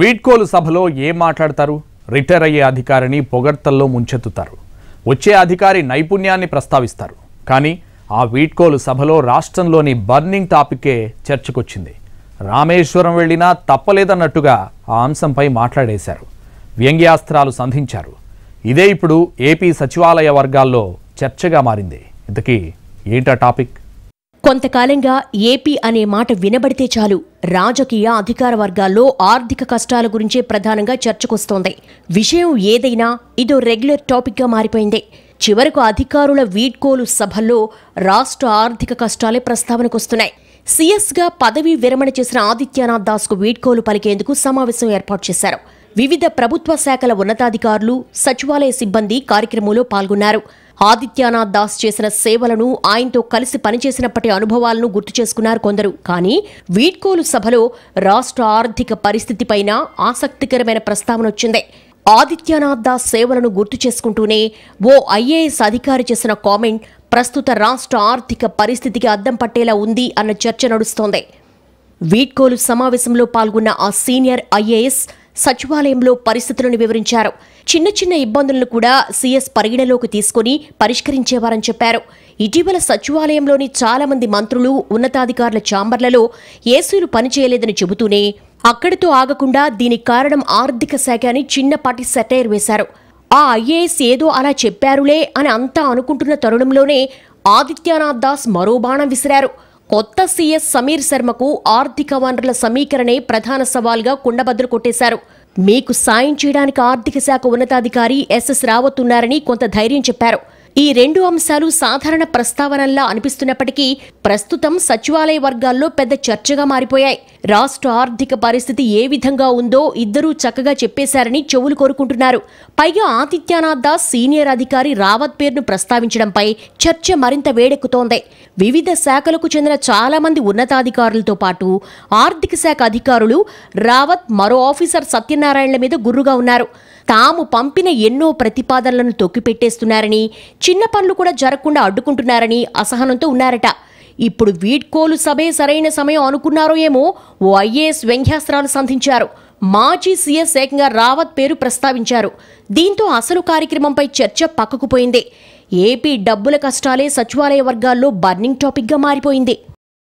వీడ్కోలు సభలో ఏం మాట్లాడతారు రిటైర్ అయ్యే అధికారిని పొగడ్తల్లో ముంచెత్తుతారు వచ్చే అధికారి నైపుణ్యాన్ని ప్రస్తావిస్తారు కానీ ఆ వీడ్కోలు సభలో రాష్ట్రంలోని బర్నింగ్ టాపిక్కే చర్చకొచ్చింది రామేశ్వరం వెళ్ళినా తప్పలేదన్నట్టుగా ఆ అంశంపై మాట్లాడేశారు వ్యంగ్యాస్త్రాలు సంధించారు ఇదే ఇప్పుడు ఏపీ సచివాలయ వర్గాల్లో చర్చగా మారింది ఇంతకీ ఏంటా టాపిక్ కొంతకాలంగా ఏపీ అనే మాట వినబడితే చాలు రాజకీయ అధికార వర్గాల్లో ఆర్థిక కష్టాల గురించే ప్రధానంగా చర్చకొస్తోంది విషయం ఏదైనా ఇదో రెగ్యులర్ టాపిక్గా మారిపోయింది చివరకు అధికారుల వీడ్కోలు సభల్లో రాష్ట్ర ఆర్థిక కష్టాలే ప్రస్తావనకొస్తున్నాయి సీఎస్గా పదవీ విరమణ చేసిన ఆదిత్యనాథ్ దాస్కు వీడ్కోలు పలికేందుకు సమావేశం ఏర్పాటు చేశారు వివిధ ప్రభుత్వ శాఖల ఉన్నతాధికారులు సచివాలయ సిబ్బంది కార్యక్రమంలో పాల్గొన్నారు ఆదిత్యనాథ్ దాస్ చేసిన సేవలను ఆయనతో కలిసి పనిచేసినప్పటి అనుభవాలను గుర్తు చేసుకున్నారు కొందరు కానీ వీడ్కోలు సభలో రాష్ట్ర ఆర్థిక పరిస్థితిపైన ఆసక్తికరమైన ప్రస్తావన వచ్చింది ఆదిత్యనాథ్ దాస్ సేవలను గుర్తు చేసుకుంటూనే ఓ ఐఏఎస్ అధికారి చేసిన కామెంట్ ప్రస్తుత రాష్ట్ర ఆర్థిక పరిస్థితికి అద్దం పట్టేలా ఉంది అన్న చర్చ నడుస్తోంది వీడ్కోలు సమావేశంలో పాల్గొన్న ఆ సీనియర్ ఐఏఎస్ సచివాలయంలో పరిస్థితులను వివరించారు చిన్న చిన్న ఇబ్బందులను కూడా సీఎస్ పరిగణలోకి తీసుకుని పరిష్కరించేవారని చెప్పారు ఇటీవల సచివాలయంలోని చాలా మంది మంత్రులు ఉన్నతాధికారుల చాంబర్లలో ఏసీలు పనిచేయలేదని చెబుతూనే అక్కడితో ఆగకుండా దీనికి కారణం ఆర్థిక శాఖ అని చిన్నపాటి సెటైర్ వేశారు ఆ ఐఏఎస్ ఏదో అలా చెప్పారులే అని అంతా అనుకుంటున్న తరుణంలోనే ఆదిత్యనాథ్ దాస్ మరో బాణం విసిరారు కొత్త సీఎస్ సమీర్ శర్మకు ఆర్థిక వనరుల సమీకరణే ప్రధాన సవాల్గా కుండబద్దలు కొట్టేశారు మీకు సాయం చేయడానికి ఆర్థిక శాఖ ఉన్నతాధికారి ఎస్ఎస్ రావత్ ఉన్నారని కొంత ధైర్యం చెప్పారు ఈ రెండు అంశాలు సాధారణ ప్రస్తావనల్లా అనిపిస్తున్నప్పటికీ ప్రస్తుతం సచివాలయ వర్గాల్లో పెద్ద చర్చగా మారిపోయాయి రాష్ట్ర ఆర్థిక పరిస్థితి ఏ విధంగా ఉందో ఇద్దరూ చక్కగా చెప్పేశారని చెవులు కోరుకుంటున్నారు పైగా ఆదిత్యనాథ్ దాస్ సీనియర్ అధికారి రావత్ పేరును ప్రస్తావించడంపై చర్చ మరింత వేడెక్కుతోంది వివిధ శాఖలకు చెందిన చాలా మంది ఉన్నతాధికారులతో పాటు ఆర్థిక శాఖ అధికారులు రావత్ మరో ఆఫీసర్ సత్యనారాయణల మీద గుర్రుగా ఉన్నారు తాము పంపిన ఎన్నో ప్రతిపాదనలను తొక్కిపెట్టేస్తున్నారని చిన్న పనులు కూడా జరగకుండా అడ్డుకుంటున్నారని అసహనంతో ఉన్నారట ఇప్పుడు వీడ్కోలు సభే సరైన సమయం అనుకున్నారో ఏమో ఓ ఐఏఎస్ వ్యంగ్యాస్త్రాలు సంధించారు మాజీ సీఎస్ ఏకంగా రావత్ పేరు ప్రస్తావించారు దీంతో అసలు కార్యక్రమంపై చర్చ పక్కకుపోయింది ఏపీ డబ్బుల కష్టాలే సచివాలయ వర్గాల్లో బర్నింగ్ టాపిక్గా మారిపోయింది